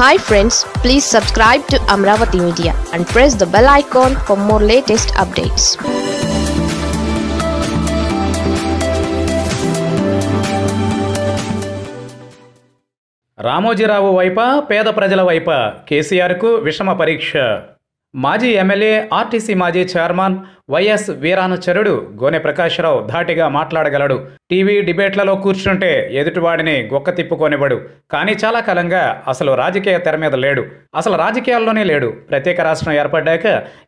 hi friends please subscribe to Amaravati media and press the bell icon for more latest updates Ramoji Rao వైపా పేద ప్రజల వైపా కేసీఆర్కు విషమ పరీక్ష మాజీ ఎమ్మెల్యే ఆర్టీసీ మాజీ చైర్మన్ వైఎస్ వీరానచరుడు గోనె ప్రకాశ్రావు ధాటిగా మాట్లాడగలడు టీవీ డిబేట్లలో కూర్చుంటే ఎదుటివాడిని గొక్క తిప్పుకొనివ్వడు కానీ చాలా కాలంగా అసలు రాజకీయ తెర మీద లేడు అసలు రాజకీయాల్లోనే లేడు ప్రత్యేక రాష్ట్రం ఏర్పడ్డాక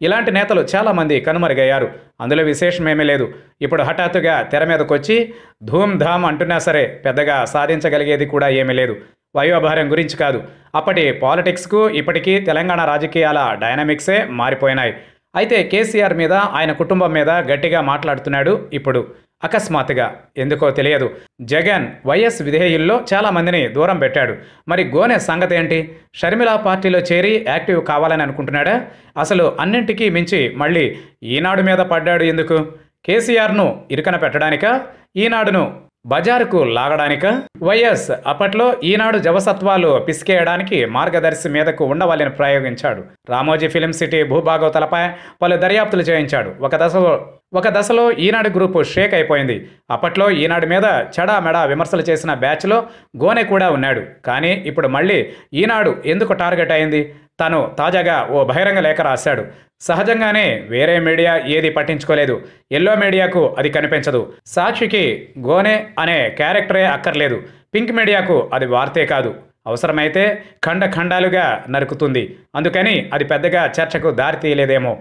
ఇలాంటి నేతలు చాలామంది కనుమరుగయ్యారు అందులో విశేషమేమీ లేదు ఇప్పుడు హఠాత్తుగా తెర మీదకొచ్చి ధూమ్ ధామ్ అంటున్నా సరే పెద్దగా సాధించగలిగేది కూడా ఏమీ లేదు వయోభారం గురించి కాదు అప్పటి పాలిటిక్స్కు ఇప్పటికీ తెలంగాణ రాజకీయాల డైనమిక్సే మారిపోయినాయి అయితే కేసీఆర్ మీద ఆయన కుటుంబం మీద గట్టిగా మాట్లాడుతున్నాడు ఇప్పుడు అకస్మాత్తుగా ఎందుకో తెలియదు జగన్ వైఎస్ విధేయుల్లో చాలామందిని దూరం పెట్టాడు మరి గోనె సంగతి ఏంటి షర్మిల పార్టీలో చేరి యాక్టివ్ కావాలని అనుకుంటున్నాడా అసలు అన్నింటికీ మించి మళ్ళీ ఈనాడు మీద పడ్డాడు ఎందుకు కేసీఆర్ను ఇరుకన పెట్టడానిక ఈనాడును బజారుకు లాగడానిక వైఎస్ అప్పట్లో ఈనాడు జవసత్వాలు పిసికేయడానికి మార్గదర్శి మీదకు ఉండవాలని ప్రయోగించాడు రామోజీ ఫిలిం సిటీ భూభాగవతలపై పలు దర్యాప్తులు చేయించాడు ఒక దశలో ఒక దశలో ఈనాడు గ్రూపు షేక్ అయిపోయింది అప్పట్లో ఈనాడు మీద చెడా మెడా విమర్శలు చేసిన బ్యాచ్లో గోనె కూడా ఉన్నాడు కానీ ఇప్పుడు మళ్ళీ ఈనాడు ఎందుకు టార్గెట్ అయింది తాను తాజాగా ఓ బహిరంగ లేఖ రాశాడు సహజంగానే వేరే మీడియా ఏది పట్టించుకోలేదు ఎల్లో మీడియాకు అది కనిపించదు సాక్షికి గోనే అనే క్యారెక్టరే అక్కర్లేదు పింక్ మీడియాకు అది వార్తే కాదు అవసరమైతే ఖండ ఖండాలుగా నరుకుతుంది అందుకని అది పెద్దగా చర్చకు దారితీయలేదేమో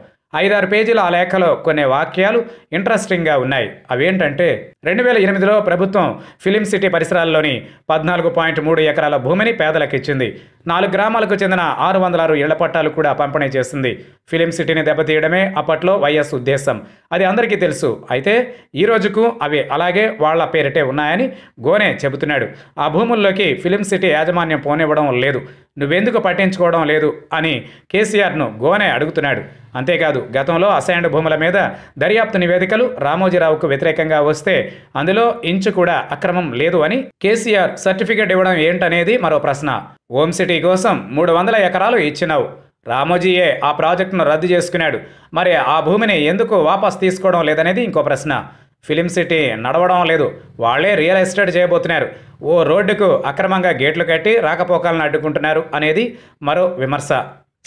ఐదారు పేజీల ఆ లేఖలో కొన్ని వాక్యాలు ఇంట్రెస్టింగ్గా ఉన్నాయి అవేంటంటే రెండు వేల ఎనిమిదిలో ప్రభుత్వం ఫిలిం సిటీ పరిసరాల్లోని పద్నాలుగు పాయింట్ మూడు ఎకరాల భూమిని పేదలకు ఇచ్చింది నాలుగు గ్రామాలకు చెందిన ఆరు వందల ఆరు ఇళ్ల పట్టాలు కూడా పంపిణీ చేస్తుంది ఫిలిం సిటీని దెబ్బతీయడమే అప్పట్లో వైఎస్ ఉద్దేశం అది అందరికీ తెలుసు అయితే ఈ రోజుకు అవి అలాగే వాళ్ల పేరిటే ఉన్నాయని గోనే చెబుతున్నాడు ఆ భూముల్లోకి ఫిలిం సిటీ యాజమాన్యం పోనివ్వడం లేదు నువ్వెందుకు పట్టించుకోవడం లేదు అని కేసీఆర్ను గోనే అడుగుతున్నాడు అంతేకాదు గతంలో అసైన్డ్ భూముల మీద దర్యాప్తు నివేదికలు రామోజీరావుకు వ్యతిరేకంగా వస్తే అందులో ఇంచు కూడా అక్రమం లేదు అని కేసీఆర్ సర్టిఫికేట్ ఇవ్వడం ఏంటనేది మరో ప్రశ్న ఓం సిటీ కోసం మూడు వందల ఎకరాలు ఇచ్చినావు రామోజీయే ఆ ప్రాజెక్టును రద్దు చేసుకున్నాడు మరి ఆ భూమిని ఎందుకు వాపస్ తీసుకోవడం లేదనేది ఇంకో ప్రశ్న ఫిలిం సిటీ నడవడం లేదు వాళ్లే రియల్ ఎస్టేట్ చేయబోతున్నారు ఓ రోడ్డుకు అక్రమంగా గేట్లు కట్టి రాకపోకలను అడ్డుకుంటున్నారు అనేది మరో విమర్శ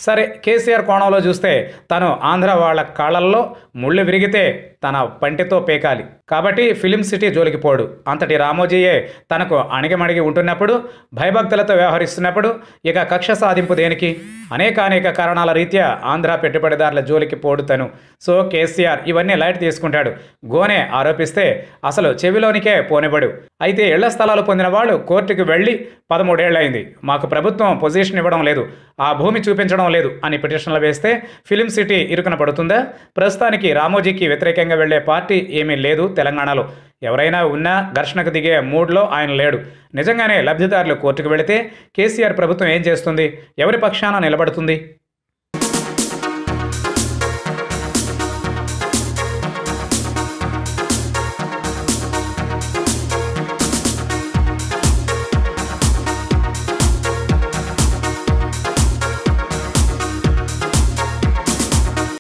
సరే కేసీఆర్ కోణంలో చూస్తే తను ఆంధ్ర వాళ్ళ కాళ్ళల్లో ముళ్ళు విరిగితే తన పంటితో పేకాలి కాబట్టి ఫిలిం సిటీ జోలికి పోడు అంతటి రామోజీయే తనకు అణిగిమణిగి ఉంటున్నప్పుడు భయభక్తులతో వ్యవహరిస్తున్నప్పుడు ఇక కక్ష సాధింపు దేనికి అనేకానేక కారణాల రీత్యా ఆంధ్ర పెట్టుబడిదారుల జోలికి పోడు తను సో కేసీఆర్ ఇవన్నీ లైట్ తీసుకుంటాడు గోనే ఆరోపిస్తే అసలు చెవిలోనికే పోనివ్వడు అయితే ఇళ్ల స్థలాలు పొందిన వాళ్ళు కోర్టుకు వెళ్ళి పదమూడేళ్లైంది మాకు ప్రభుత్వం పొజిషన్ ఇవ్వడం లేదు ఆ భూమి చూపించడం లేదు అని పిటిషన్లు వేస్తే ఫిలిం సిటీ ఇరుకున పడుతుందా ప్రస్తుతానికి రామోజీకి వ్యతిరేకంగా ఏకంగా వెళ్లే పార్టీ ఏమీ లేదు తెలంగాణలో ఎవరైనా ఉన్నా ఘర్షణకు దిగే మూడ్లో ఆయన లేడు నిజంగానే లబ్ధిదారులు కోర్టుకు వెళితే కేసీఆర్ ప్రభుత్వం ఏం చేస్తుంది ఎవరి పక్షాన నిలబడుతుంది